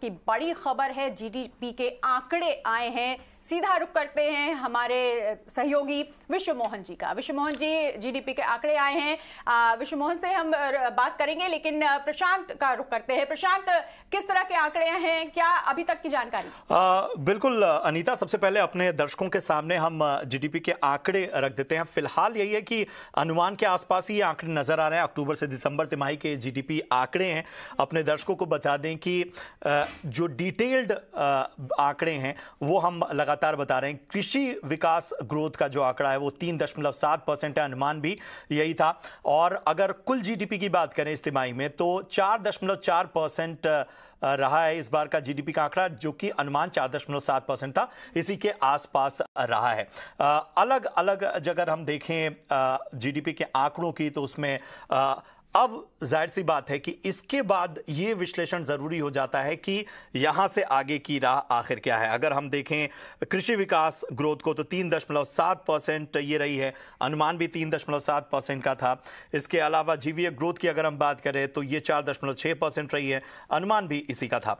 की बड़ी खबर है जीडीपी के आंकड़े आए हैं सीधा रुक करते हैं हमारे सहयोगी विश्व मोहन जी का विश्व मोहन जी जीडीपी के आंकड़े आए हैं विश्व मोहन से हम बात करेंगे लेकिन प्रशांत का रुक करते हैं प्रशांत किस तरह के आंकड़े हैं क्या अभी तक की जानकारी आ, बिल्कुल अनीता सबसे पहले अपने दर्शकों के सामने हम जीडीपी के आंकड़े रख देते हैं फिलहाल यही है कि अनुमान के आसपास ही आंकड़े नजर आ रहे हैं अक्टूबर से दिसंबर तिमाही के जी आंकड़े हैं अपने दर्शकों को बता दें कि जो डिटेल्ड आंकड़े हैं वो हम लगातार बता रहे हैं कृषि विकास ग्रोथ का जो आंकड़ा है वो तीन दशमलव सात परसेंट है अनुमान भी यही था और अगर कुल जीडीपी की बात करें इज्तिमाही में तो चार दशमलव चार परसेंट रहा है इस बार का जीडीपी का आंकड़ा जो कि अनुमान चार दशमलव सात परसेंट था इसी के आसपास रहा है अलग अलग जगह हम देखें जीडीपी के आंकड़ों की तो उसमें अब जाहिर सी बात है कि इसके बाद ये विश्लेषण जरूरी हो जाता है कि यहां से आगे की राह आखिर क्या है अगर हम देखें कृषि विकास ग्रोथ को तो तीन दशमलव सात परसेंट ये रही है अनुमान भी तीन दशमलव सात परसेंट का था इसके अलावा जीवीए ग्रोथ की अगर हम बात करें तो ये चार दशमलव छः परसेंट रही है अनुमान भी इसी का था